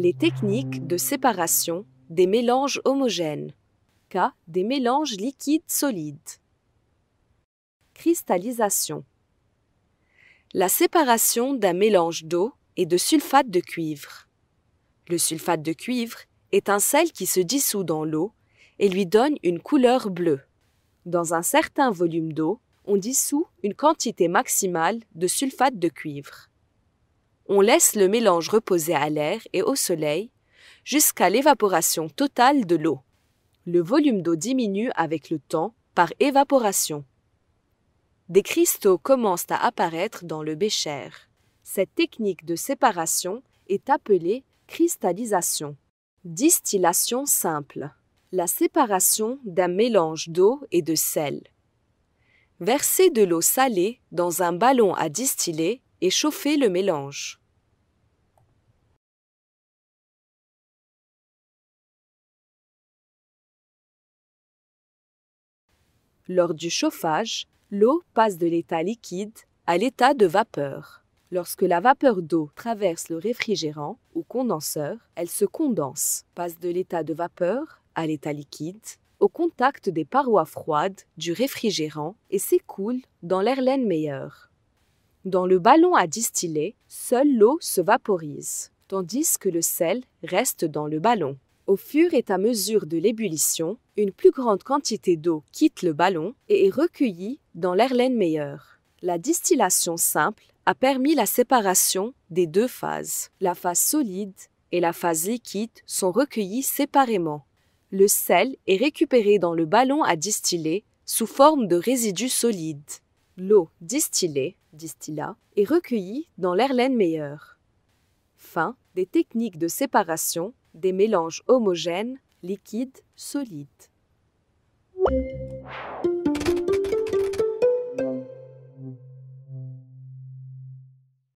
les techniques de séparation des mélanges homogènes, cas des mélanges liquides-solides. Cristallisation. La séparation d'un mélange d'eau et de sulfate de cuivre. Le sulfate de cuivre est un sel qui se dissout dans l'eau et lui donne une couleur bleue. Dans un certain volume d'eau, on dissout une quantité maximale de sulfate de cuivre on laisse le mélange reposer à l'air et au soleil jusqu'à l'évaporation totale de l'eau. Le volume d'eau diminue avec le temps par évaporation. Des cristaux commencent à apparaître dans le bécher. Cette technique de séparation est appelée cristallisation. Distillation simple. La séparation d'un mélange d'eau et de sel. Versez de l'eau salée dans un ballon à distiller et chauffez le mélange. Lors du chauffage, l'eau passe de l'état liquide à l'état de vapeur. Lorsque la vapeur d'eau traverse le réfrigérant ou condenseur, elle se condense, passe de l'état de vapeur à l'état liquide, au contact des parois froides du réfrigérant et s'écoule dans meilleure. Dans le ballon à distiller, seule l'eau se vaporise, tandis que le sel reste dans le ballon. Au fur et à mesure de l'ébullition, une plus grande quantité d'eau quitte le ballon et est recueillie dans l'herlaine meilleure. La distillation simple a permis la séparation des deux phases. La phase solide et la phase liquide sont recueillies séparément. Le sel est récupéré dans le ballon à distiller sous forme de résidus solides. L'eau distillée, distilla, est recueillie dans l'herlaine meilleure. Fin des techniques de séparation des mélanges homogènes, liquides, solides.